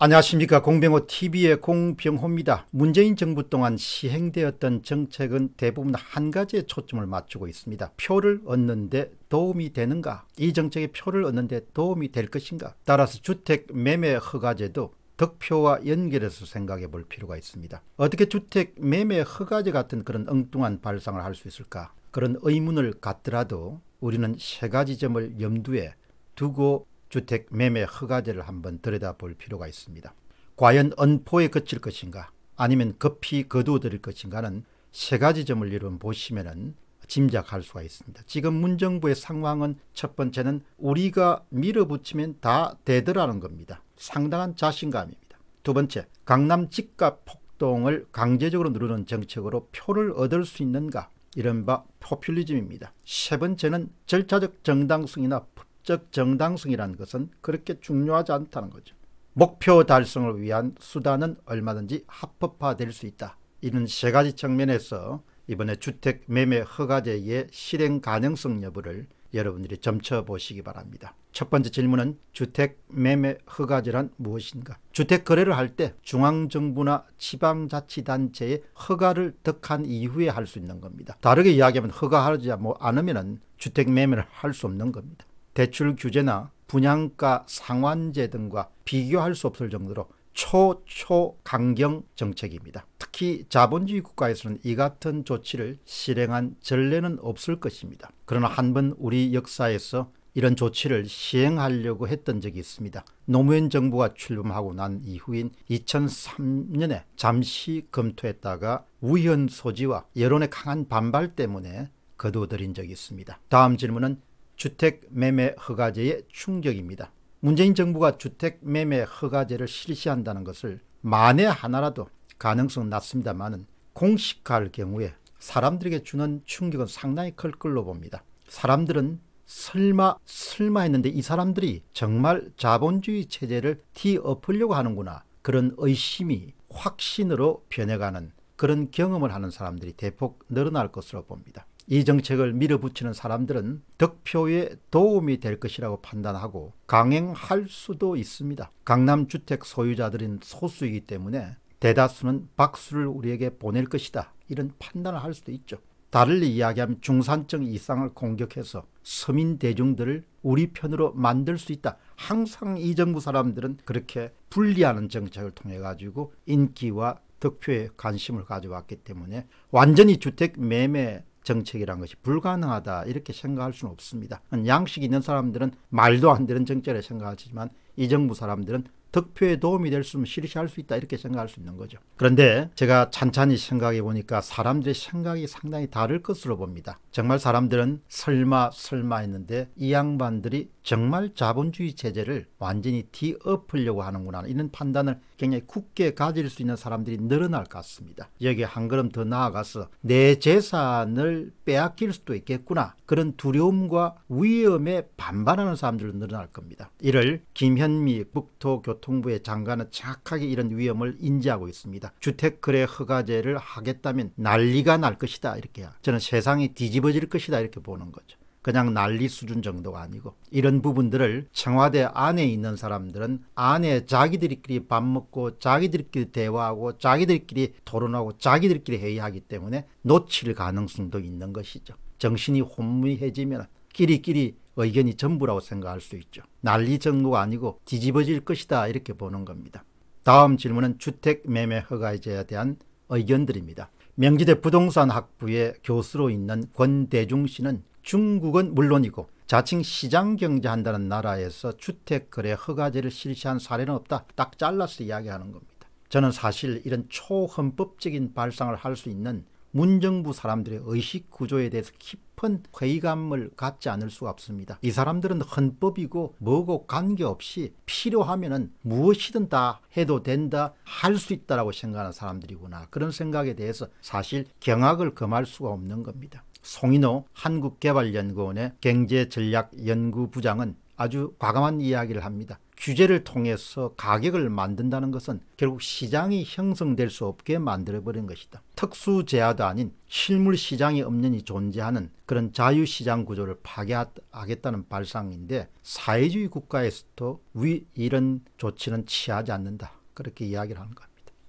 안녕하십니까 공병호 TV의 공병호입니다. 문재인 정부 동안 시행되었던 정책은 대부분 한 가지에 초점을 맞추고 있습니다. 표를 얻는데 도움이 되는가? 이 정책이 표를 얻는데 도움이 될 것인가? 따라서 주택 매매 허가제도 득표와 연결해서 생각해 볼 필요가 있습니다. 어떻게 주택 매매 허가제 같은 그런 엉뚱한 발상을 할 수 있을까? 그런 의문을 갖더라도 우리는 세 가지 점을 염두에 두고 주택 매매 허가제를 한번 들여다볼 필요가 있습니다. 과연 언포에 그칠 것인가 아니면 급히 거두어들일 것인가는 세 가지 점을 이름 보시면 짐작할 수가 있습니다. 지금 문정부의 상황은 첫 번째는 우리가 밀어붙이면 다 되더라는 겁니다. 상당한 자신감입니다. 두 번째, 강남 집값 폭동을 강제적으로 누르는 정책으로 표를 얻을 수 있는가? 이른바 포퓰리즘입니다. 세 번째는 절차적 정당성이나 즉 정당성이라는 것은 그렇게 중요하지 않다는 거죠. 목표 달성을 위한 수단은 얼마든지 합법화될 수 있다. 이런 세 가지 측면에서 이번에 주택 매매 허가제의 실행 가능성 여부를 여러분들이 점쳐보시기 바랍니다. 첫 번째 질문은 주택 매매 허가제란 무엇인가? 주택 거래를 할 때 중앙정부나 지방자치단체의 허가를 득한 이후에 할 수 있는 겁니다. 다르게 이야기하면 허가하지 뭐 않으면 주택 매매를 할 수 없는 겁니다. 대출 규제나 분양가 상환제 등과 비교할 수 없을 정도로 초초 강경 정책입니다. 특히 자본주의 국가에서는 이 같은 조치를 실행한 전례는 없을 것입니다. 그러나 한 번 우리 역사에서 이런 조치를 시행하려고 했던 적이 있습니다. 노무현 정부가 출범하고 난 이후인 2003년에 잠시 검토했다가 우연 소지와 여론의 강한 반발 때문에 거두어들인 적이 있습니다. 다음 질문은 주택 매매 허가제의 충격입니다. 문재인 정부가 주택 매매 허가제를 실시한다는 것을 만에 하나라도 가능성 낮습니다만은 공식화할 경우에 사람들에게 주는 충격은 상당히 클 걸로 봅니다. 사람들은 설마 설마 했는데 이 사람들이 정말 자본주의 체제를 뒤엎으려고 하는구나 그런 의심이 확신으로 변해가는 그런 경험을 하는 사람들이 대폭 늘어날 것으로 봅니다. 이 정책을 밀어붙이는 사람들은 득표에 도움이 될 것이라고 판단하고 강행할 수도 있습니다. 강남 주택 소유자들은 소수이기 때문에 대다수는 박수를 우리에게 보낼 것이다. 이런 판단을 할 수도 있죠. 달리 이야기하면 중산층 이상을 공격해서 서민 대중들을 우리 편으로 만들 수 있다. 항상 이 정부 사람들은 그렇게 불리하는 정책을 통해 가지고 인기와 득표에 관심을 가져왔기 때문에 완전히 주택 매매 정책이란 것이 불가능하다 이렇게 생각할 수는 없습니다. 양식 있는 사람들은 말도 안 되는 정책을 생각하지만 이 정부 사람들은 득표에 도움이 될 수 있으면 실시할 수 있다 이렇게 생각할 수 있는 거죠. 그런데 제가 찬찬히 생각해 보니까 사람들의 생각이 상당히 다를 것으로 봅니다. 정말 사람들은 설마 설마 했는데 이 양반들이 정말 자본주의 체제를 완전히 뒤엎으려고 하는구나 이런 판단을 굉장히 굳게 가질 수 있는 사람들이 늘어날 것 같습니다. 여기에 한 걸음 더 나아가서 내 재산을 빼앗길 수도 있겠구나 그런 두려움과 위험에 반발하는 사람들도 늘어날 겁니다. 이를 김현미 북토교 교통부의 장관은 착하게 이런 위험을 인지하고 있습니다. 주택거래 허가제를 하겠다면 난리가 날 것이다 이렇게 저는 세상이 뒤집어질 것이다 이렇게 보는 거죠. 그냥 난리 수준 정도가 아니고 이런 부분들을 청와대 안에 있는 사람들은 안에 자기들끼리 밥 먹고 자기들끼리 대화하고 자기들끼리 토론하고 자기들끼리 회의하기 때문에 놓칠 가능성도 있는 것이죠. 정신이 혼미해지면 끼리끼리 의견이 전부라고 생각할 수 있죠. 난리 정도가 아니고 뒤집어질 것이다 이렇게 보는 겁니다. 다음 질문은 주택 매매 허가제에 대한 의견들입니다. 명지대 부동산학부의 교수로 있는 권대중 씨는 중국은 물론이고 자칭 시장경제한다는 나라에서 주택거래 허가제를 실시한 사례는 없다. 딱 잘라서 이야기하는 겁니다. 저는 사실 이런 초헌법적인 발상을 할 수 있는 문정부 사람들의 의식 구조에 대해서 깊은 회의감을 갖지 않을 수가 없습니다. 이 사람들은 헌법이고 뭐고 관계없이 필요하면 무엇이든 다 해도 된다 할 수 있다라고 생각하는 사람들이구나 그런 생각에 대해서 사실 경악을 금할 수가 없는 겁니다. 송인호 한국개발연구원의 경제전략연구부장은 아주 과감한 이야기를 합니다. 규제를 통해서 가격을 만든다는 것은 결국 시장이 형성될 수 없게 만들어버린 것이다. 특수 제약도 아닌 실물 시장이 엄연히 존재하는 그런 자유시장 구조를 파괴하겠다는 발상인데 사회주의 국가에서도 위 이런 조치는 취하지 않는다. 그렇게 이야기를 하는 겁니다.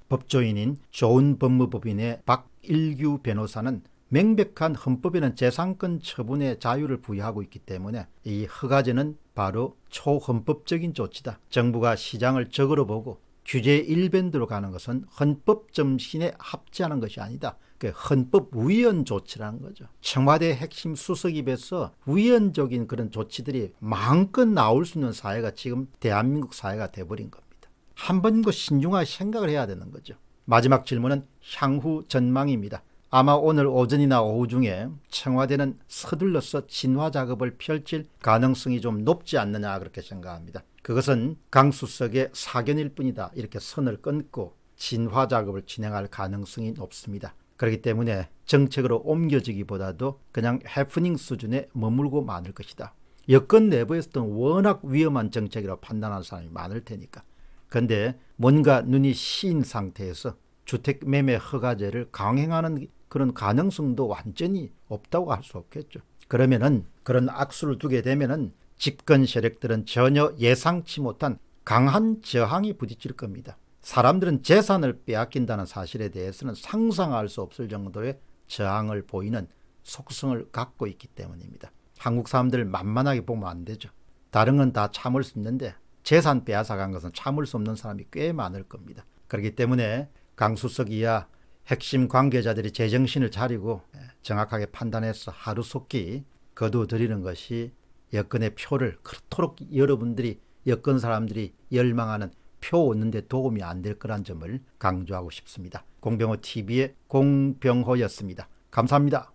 법조인인 조은 법무법인의 박일규 변호사는 명백한 헌법에는 재산권 처분의 자유를 부여하고 있기 때문에 이 허가제는 바로 초헌법적인 조치다. 정부가 시장을 적으로 보고 규제 일변도로 가는 것은 헌법 정신에 합치하는 것이 아니다. 그 헌법 위헌 조치라는 거죠. 청와대 핵심 수석입에서 위헌적인 그런 조치들이 마음껏 나올 수 있는 사회가 지금 대한민국 사회가 돼버린 겁니다. 한번그 신중하게 생각을 해야 되는 거죠. 마지막 질문은 향후 전망입니다. 아마 오늘 오전이나 오후 중에 청와대는 서둘러서 진화 작업을 펼칠 가능성이 좀 높지 않느냐 그렇게 생각합니다. 그것은 강수석의 사견일 뿐이다 이렇게 선을 끊고 진화 작업을 진행할 가능성이 높습니다. 그렇기 때문에 정책으로 옮겨지기보다도 그냥 해프닝 수준에 머물고 많을 것이다. 여권 내부에서도 워낙 위험한 정책이라고 판단하는 사람이 많을 테니까. 그런데 뭔가 눈이 시인 상태에서 주택 매매 허가제를 강행하는 그런 가능성도 완전히 없다고 할 수 없겠죠. 그러면은 그런 악수를 두게 되면은 집권 세력들은 전혀 예상치 못한 강한 저항이 부딪힐 겁니다. 사람들은 재산을 빼앗긴다는 사실에 대해서는 상상할 수 없을 정도의 저항을 보이는 속성을 갖고 있기 때문입니다. 한국 사람들 만만하게 보면 안 되죠. 다른 건 다 참을 수 있는데 재산 빼앗아간 것은 참을 수 없는 사람이 꽤 많을 겁니다. 그렇기 때문에 강수석 이야 핵심 관계자들이 제정신을 차리고 정확하게 판단해서 하루속히 거두어들이는 것이 여건의 표를 그토록 여러분들이 여건 사람들이 열망하는 표 얻는 데 도움이 안 될 거란 점을 강조하고 싶습니다. 공병호TV의 공병호였습니다. 감사합니다.